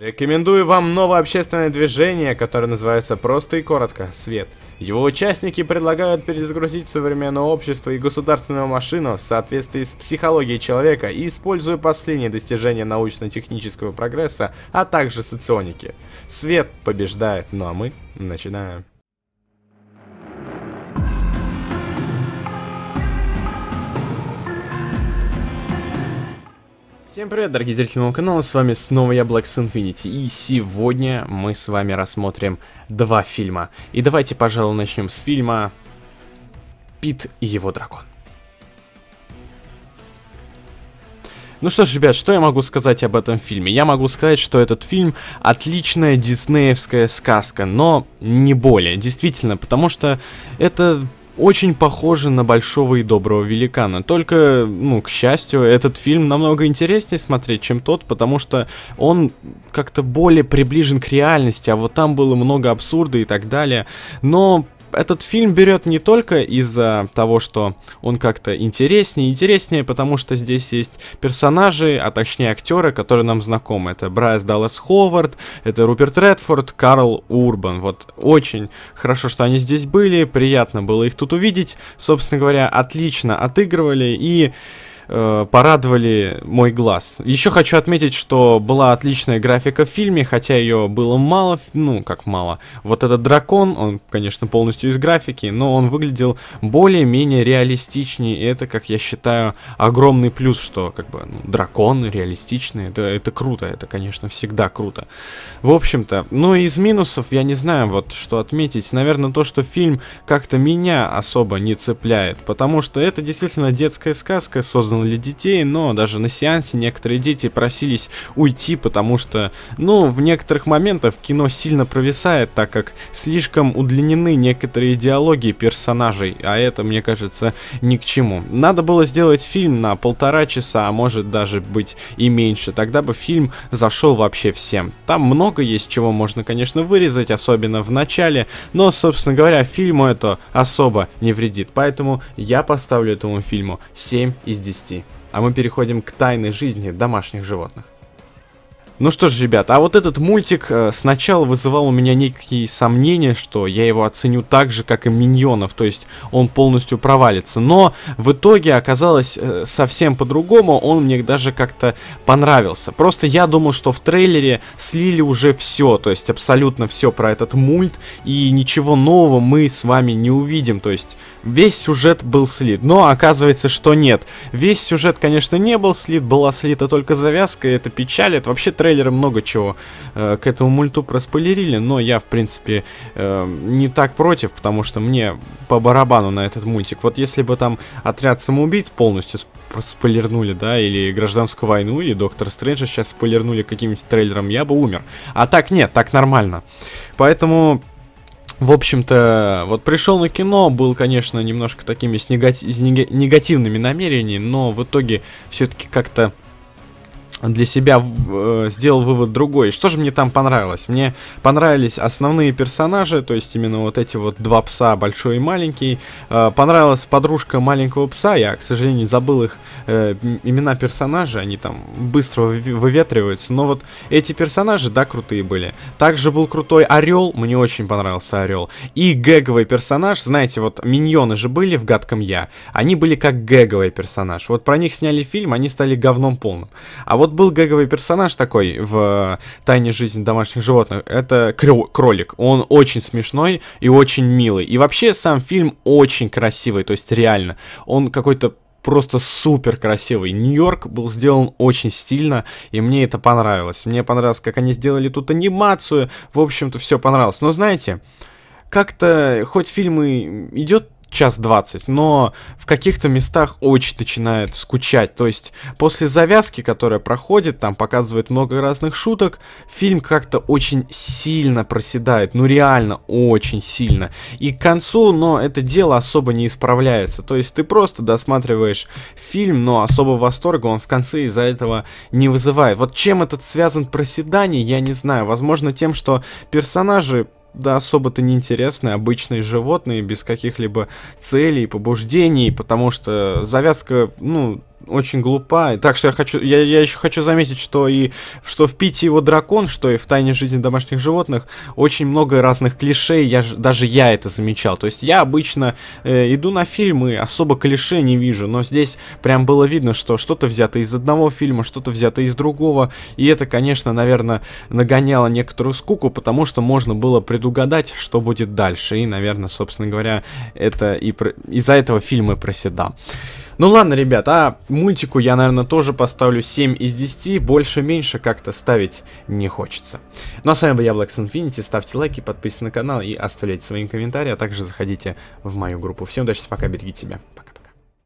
Рекомендую вам новое общественное движение, которое называется просто и коротко «Свет». Его участники предлагают перезагрузить современное общество и государственную машину в соответствии с психологией человека и используя последние достижения научно-технического прогресса, а также соционики. Свет побеждает, ну а мы начинаем. Всем привет, дорогие зрители моего канала, с вами снова я, Black Infinity, и сегодня мы с вами рассмотрим два фильма. И давайте, пожалуй, начнем с фильма «Пит и его дракон». Ну что ж, ребят, что я могу сказать об этом фильме? Я могу сказать, что этот фильм отличная диснеевская сказка, но не более, действительно, потому что это очень похожи на большого и доброго великана. Только, ну, к счастью, этот фильм намного интереснее смотреть, чем тот, потому что он как-то более приближен к реальности, а вот там было много абсурда и так далее. Но этот фильм берет не только из-за того, что он как-то интереснее, интереснее, потому что здесь есть персонажи, а точнее актеры, которые нам знакомы. Это Брайс Даллас Ховард, это Руперт Редфорд, Карл Урбан. Вот очень хорошо, что они здесь были, приятно было их тут увидеть. Собственно говоря, отлично отыгрывали и э, порадовали мой глаз. Еще хочу отметить, что была отличная графика в фильме, хотя ее было мало, ну, как мало. Вот этот дракон, он, конечно, полностью из графики, но он выглядел более-менее реалистичнее, и это, как я считаю, огромный плюс, что, как бы, ну, дракон реалистичный, это, это круто, это, конечно, всегда круто. В общем-то, ну, из минусов, я не знаю, вот, что отметить. Наверное, то, что фильм как-то меня особо не цепляет, потому что это действительно детская сказка, созданная ориентирована для детей, но даже на сеансе некоторые дети просились уйти, потому что, ну, в некоторых моментах кино сильно провисает, так как слишком удлинены некоторые диалоги персонажей, а это, мне кажется, ни к чему. Надо было сделать фильм на полтора часа, а может даже быть и меньше, тогда бы фильм зашел вообще всем. Там много есть чего можно, конечно, вырезать, особенно в начале, но, собственно говоря, фильму это особо не вредит, поэтому я поставлю этому фильму 7 из 10 подробностей, а мы переходим к тайной жизни домашних животных. Ну что ж, ребят, а вот этот мультик э, сначала вызывал у меня некие сомнения, что я его оценю так же, как и Миньонов, то есть он полностью провалится. Но в итоге оказалось э, совсем по-другому, он мне даже как-то понравился. Просто я думал, что в трейлере слили уже все, то есть абсолютно все про этот мульт, и ничего нового мы с вами не увидим, то есть весь сюжет был слит. Но оказывается, что нет. Весь сюжет, конечно, не был слит, была слита только завязка, и это печаль, это вообще трейлер трейлеры много чего э, к этому мульту проспойлерили, но я, в принципе, э, не так против, потому что мне по барабану на этот мультик. Вот если бы там отряд самоубийц полностью спойлернули, да, или гражданскую войну, или Доктор Стрэнджа сейчас спойлернули каким-нибудь трейлером, я бы умер. А так нет, так нормально. Поэтому... В общем-то, вот пришел на кино, был, конечно, немножко такими с, с негативными намерениями, но в итоге все-таки как-то для себя э, сделал вывод другой. Что же мне там понравилось? Мне понравились основные персонажи, то есть именно вот эти вот два пса, большой и маленький. Э, понравилась подружка маленького пса, я, к сожалению, забыл их э, имена персонажей, они там быстро выветриваются, но вот эти персонажи, да, крутые были. Также был крутой Орел, мне очень понравился Орел. И гэговый персонаж, знаете, вот миньоны же были в «Гадком я», они были как гэговый персонаж. Вот про них сняли фильм, они стали говном полным. А вот вот был гэговый персонаж такой в «Тайне жизни домашних животных». Это кролик. Он очень смешной и очень милый. И вообще сам фильм очень красивый, то есть реально. Он какой-то просто супер красивый. Нью-Йорк был сделан очень стильно, и мне это понравилось. Мне понравилось, как они сделали тут анимацию. В общем-то, все понравилось. Но знаете, как-то хоть фильм и идет час двадцать, но в каких-то местах очень начинает скучать. То есть после завязки, которая проходит, там показывает много разных шуток, фильм как-то очень сильно проседает, ну реально очень сильно. И к концу, но это дело особо не исправляется. То есть ты просто досматриваешь фильм, но особо восторга он в конце из-за этого не вызывает. Вот чем этот связан проседание, я не знаю. Возможно тем, что персонажи да особо-то неинтересные обычные животные, без каких-либо целей, побуждений, потому что завязка, ну, очень глупа. Так что я хочу, я, я еще хочу заметить, что и что в Пите его дракон, что и в Тайне жизни домашних животных очень много разных клише. Я даже я это замечал. То есть я обычно э, иду на фильмы, особо клише не вижу, но здесь прям было видно, что что-то взято из одного фильма, что-то взято из другого, и это, конечно, наверное, нагоняло некоторую скуку, потому что можно было предугадать, что будет дальше, и, наверное, собственно говоря, это и про... из-за этого фильмы проседал. Ну ладно, ребят, а мультику я, наверное, тоже поставлю 7 из 10. Больше-меньше как-то ставить не хочется. Ну а с вами был я, Blacks Infinity. Ставьте лайки, подписывайтесь на канал и оставляйте свои комментарии, а также заходите в мою группу. Всем удачи, пока, берегите себя. Пока.